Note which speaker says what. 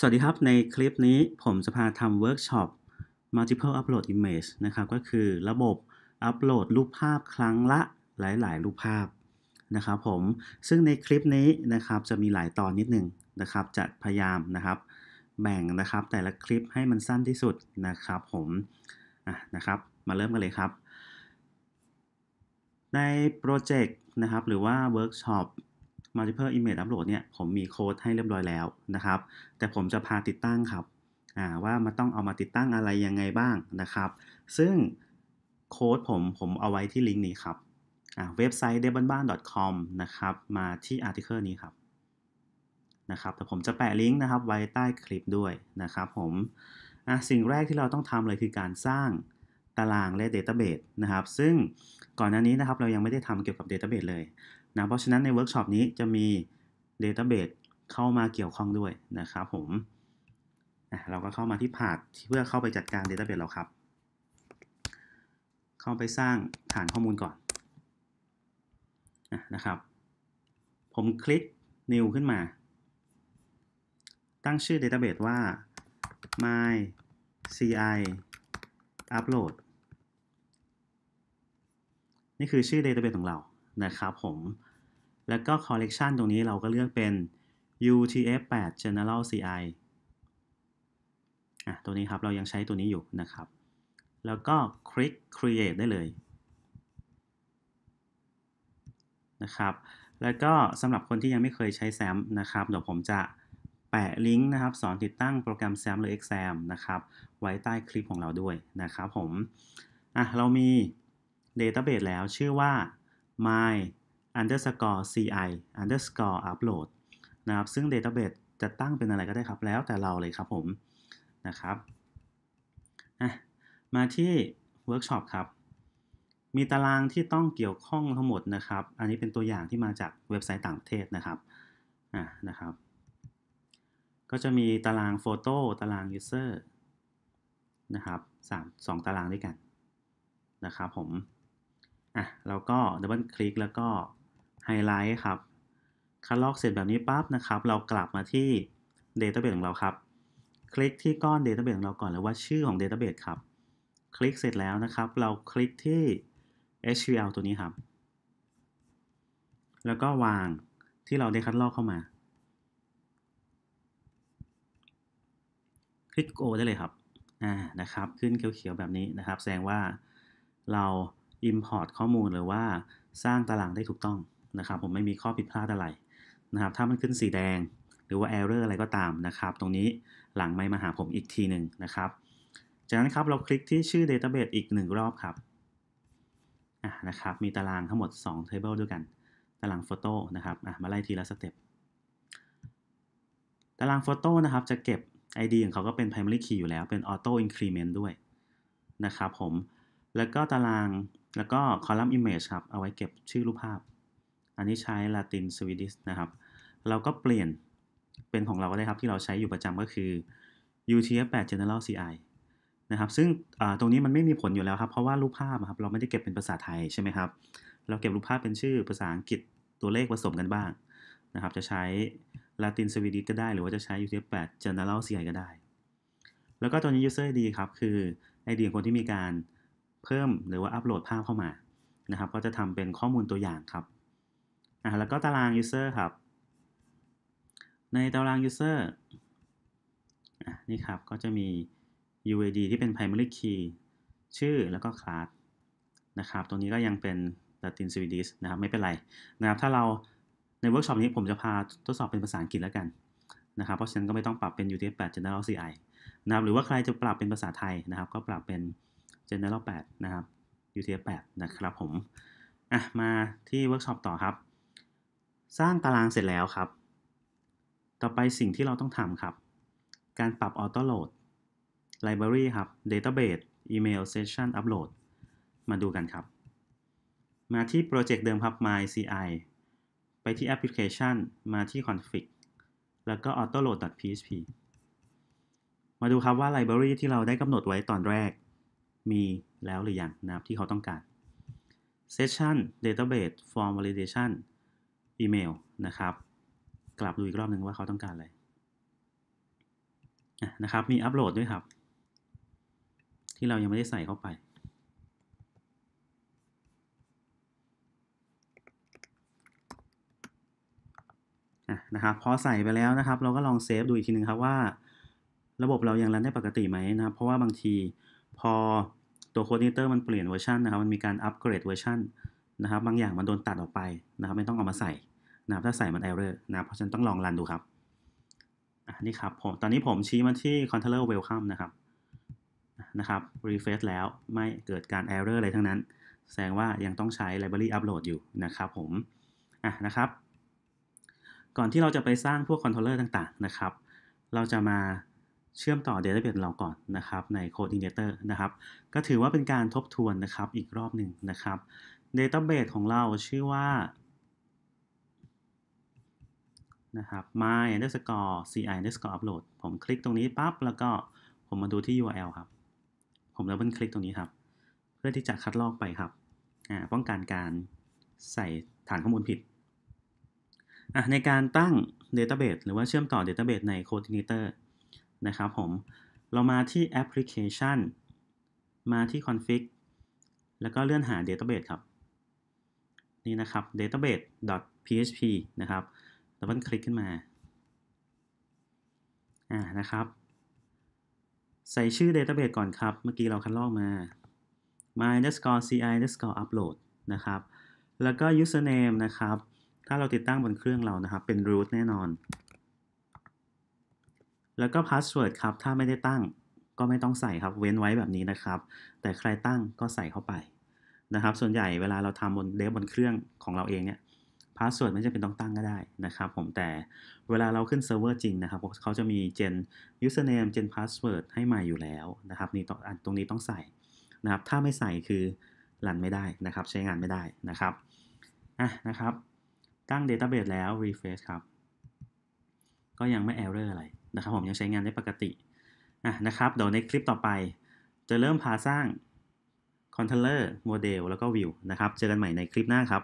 Speaker 1: สวัสดีครับในคลิปนี้ผมจะพาทำเวิร์กช็อป multiple upload image นะครับ ก็คือระบบอัปโหลดรูปภาพครั้งละหลาย ๆ รูปภาพนะครับผม ซึ่งในคลิปนี้นะครับจะมีหลายตอนนิดนึงนะครับ จะพยายามนะครับ แบ่งนะครับ แต่ละคลิปให้มันสั้นที่สุดนะครับผมนะครับมาเริ่มกันเลยครับ ในโปรเจกต์นะครับหรือว่าเวิร์กช็อป multiple image upload เนี่ย ผมมีโค้ดให้เรียบร้อยแล้วนะครับ แต่ผมจะพาติดตั้งครับว่ามันต้องเอามาติดตั้งอะไรยังไงบ้างนะครับ ซึ่งโค้ดผมผมเอาไว้ที่ลิงก์นี้ครับเว็บไซต์ d e b a n b a n c o m นะครับ มาที่อาร์ติเคิลนี้ครับ นะครับ แต่ผมจะแปะลิงก์นะครับ ไว้ใต้คลิปด้วยนะครับผมสิ่งแรกที่เราต้องทำเลยคือการสร้างตารางและ Database นะครับ ซึ่งก่อนหน้านี้นะครับเรายังไม่ได้ทำเกี่ยวกับ Database เลยนะเพราะฉะนั้นในเวิร์กช็อปนี้จะมี Database เข้ามาเกี่ยวข้องด้วยนะครับผมเราก็เข้ามาที่ผาดเพื่อเข้าไปจัดการ Database เราครับ เข้าไปสร้างฐานข้อมูลก่อนนะครับ ผมคลิก New ขึ้นมา ตั้งชื่อ Database ว่า my ci upload นี่คือ ชื่อ database ของเรานะครับ ผม แล้วก็ collection ตรงนี้เราก็เลือกเป็น UTF-8 General CI อ่ะตัวนี้ครับ เรายังใช้ตัวนี้อยู่นะครับ แล้วก็คลิก create ได้เลย นะครับ แล้วก็สำหรับคนที่ยังไม่เคยใช้แซมนะครับเดี๋ยวผมจะ แปะลิงก์นะครับ สอนติดตั้งโปรแกรมแซมหรือ Exam นะครับ ไว้ใต้คลิปของเราด้วยนะครับ ผม อ่ะ เรามี Database แล้วชื่อว่า my underscore ci underscore upload นะครับ ซึ่ง Database จะตั้งเป็นอะไรก็ได้ครับ แล้วแต่เราเลยครับผม นะครับ มาที่ Workshop ครับ มีตารางที่ต้องเกี่ยวข้องทั้งหมดนะครับ อันนี้เป็นตัวอย่างที่มาจากเว็บไซต์ต่างประเทศนะครับ อ่านะครับ ก็จะมีตารางโฟโต้ตารางยูเซอร์นะครับสาสองตารางด้วยกันนะครับผมอ่ะเราก็ดับเบิลคลิกแล้วก็ไฮไลท์ครับ คัดลอกเสร็จแบบนี้ปั๊บนะครับ เรากลับมาที่ Database ของเราครับคลิกที่ก้อน Database ของเราก่อนแล้ว่าชื่อของ Database ครับคลิกเสร็จแล้วนะครับเราคลิกที่ SQL ตัวนี้ครับแล้วก็วางที่เราได้คัดลอกเข้ามาคลิกโอได้เลยครับอ่านะครับขึ้นเขียวๆแบบนี้นะครับแสดงว่าเรา import ข้อมูลหรือว่าสร้างตารางได้ถูกต้องนะครับ ผมไม่มีข้อผิดพลาดอะไรนะครับถ้ามันขึ้นสีแดงหรือว่า error อะไรก็ตามนะครับ ตรงนี้หลังไม่มาหาผมอีกทีหนึ่งนะครับ จากนั้นครับ เราคลิกที่ชื่อ database อีกหนึ่งรอบครับนะครับ มีตารางทั้งหมด 2 table ด้วยกัน ตารางโฟโต้นะครับมาไล่ทีละสเต็ปตารางโฟโต้นะครับจะเก็บ ID ของเขาก็เป็น primary key อยู่แล้วเป็น auto increment ด้วยนะครับผมแล้วก็ตารางแล้วก็คอลัมน์ image ครับ เอาไว้เก็บชื่อรูปภาพ อันนี้ใช้ latin swedish นะครับ เราก็เปลี่ยนเป็นของเราก็ได้ครับ ที่เราใช้อยู่ประจำก็คือ UTF-8 General CI นะครับ ซึ่งตรงนี้มันไม่มีผลอยู่แล้วครับ เพราะว่ารูปภาพครับเราไม่ได้เก็บเป็นภาษาไทยใช่ไหมครับ เราเก็บรูปภาพเป็นชื่อภาษาอังกฤษตัวเลขผสมกันบ้างนะครับ จะใช้ latin swedish ก็ได้ หรือว่าจะใช้ UTF-8 General CI ก็ได้ แล้วก็ตัวนี้ User ID ครับคือ ID ของคนที่มีการเพิ่ม หรือว่าอัปโหลดภาพเข้ามา นะครับ ก็จะทำเป็นข้อมูลตัวอย่างครับ อ่าแล้วก็ตาราง user ครับ ในตาราง user อ่านี่ครับ ก็จะมี u a d ที่เป็น primary key ชื่อแล้วก็ class นะครับ ตรงนี้ก็ยังเป็น Latin Swedish นะครับ ไม่เป็นไรนะครับถ้าเราในเวิร์กช็อปนี้ ผมจะพาทดสอบเป็นภาษาอังกฤษแล้วกัน นะครับเพราะฉะนั้นก็ไม่ต้องปรับเป็น UTF-8 General CI นะครับหรือว่าใครจะปรับเป็นภาษาไทยนะครับ ก็ปรับเป็นจ g e n อ r แป8นะครับ UTF 8นะครับผม อ่ะ มาที่เวิร์กช็อปต่อครับ สร้างตารางเสร็จแล้วครับ ต่อไปสิ่งที่เราต้องทำครับ การปรับออโต้โหลดไลบรารีครับเดต้าเบสอีเมลเซสชันอัปโหลดมาดูกันครับ มาที่โปรเจกต์เดิมครับ myci ไปที่แอปพลิเคชันมาที่ Config แล้วก็ autoload.php มาดูครับว่าไลบรารีที่เราได้กำหนดไว้ตอนแรกมี แล้วหรือยังนะครับที่เขาต้องการ Session Database Form Validation Email นะครับ กลับดูอีกรอบหนึ่งว่าเขาต้องการอะไรนะครับ มีอัปโหลดด้วยครับ ที่เรายังไม่ได้ใส่เข้าไปนะครับ พอใส่ไปแล้วนะครับ เราก็ลองเซฟดูอีกทีหนึ่งครับว่าระบบเรายังรันได้ปกติไหมนะเพราะว่าบางทีพอตัวโคดิเตอร์มันเปลี่ยนเวอร์ชันนะครับ มันมีการอัปเกรดเวอร์ชันนะครับ บางอย่างมันโดนตัดออกไปนะครับ ไม่ต้องเอามาใส่นะครับถ้าใส่มันเอเรอร์นะเพราะฉะนั้นต้องลองรันดูครับอ่ะนี่ครับผม ตอนนี้ผมชี้มาที่ controller welcome นะครับนะครับ refresh แล้วไม่เกิดการเอร์เรอร์อะไรทั้งนั้น แสดงว่ายังต้องใช้ library upload อยู่นะครับผมอ่ะนะครับ ก่อนที่เราจะไปสร้างพวกคอนเทรลเลอร์ต่างๆ นะครับ เราจะมาเชื่อมต่อ Database เราก่อนนะครับใน Code Injector นะครับก็ถือว่าเป็นการทบทวนนะครับอีกรอบหนึ่งนะครับ Database ของเราชื่อว่านะครับ my underscore ci underscore upload ผมคลิกตรงนี้ปั๊บแล้วก็ผมมาดูที่ URL ครับ ผมแล้วเพิ่คลิกตรงนี้ครับ เพื่อที่จะคัดลอกไปครับป้องกันการใส่ฐานข้อมูลผิด ในการตั้ง Database หรือว่าเชื่อมต่อ Database ใน Code Editor นะครับผมเรามาที่แอปพลิเคชันมาที่ config แล้วก็เลื่อนหา database ครับ นี่นะครับ database.php นะครับดับเบิลคลิกขึ้นมาอ่านะครับ ใส่ชื่อ database ก่อนครับ เมื่อกี้เราคัดลอกมา my underscore ci underscore upload นะครับ แล้วก็ username นะครับ ถ้าเราติดตั้งบนเครื่องเรานะครับ เป็น root แน่นอนแล้วก็พาสเวิร์ดครับ ถ้าไม่ได้ตั้งก็ไม่ต้องใส่ครับ เว้นไว้แบบนี้นะครับ แต่ใครตั้งก็ใส่เข้าไปนะครับ ส่วนใหญ่เวลาเราทำบนเดฟบนเครื่องของเราเองเนี่ย พาสเวิร์ดไม่จำเป็นต้องตั้งก็ได้นะครับ ผม แต่เวลาเราขึ้นเซิร์ฟเวอร์จริงนะครับ เขาจะมีเจน username เจนพาสเวิร์ดให้มาอยู่แล้วนะครับ นี่ต้องตรงนี้ต้องใส่นะครับ ถ้าไม่ใส่คือรันไม่ได้นะครับ ใช้งานไม่ได้นะครับ อ่ะนะครับตั้งเดต้าเบสแล้ว refresh ครับ ก็ยังไม่เอเลอร์อะไรนะครับผมยังใช้งานได้ปกตินะครับเดี๋ยวในคลิปต่อไป จะเริ่มพาสร้างคอนเทนเนอร์โมเดลแล้วก็วิวนะครับเจอกันใหม่ในคลิปหน้าครับ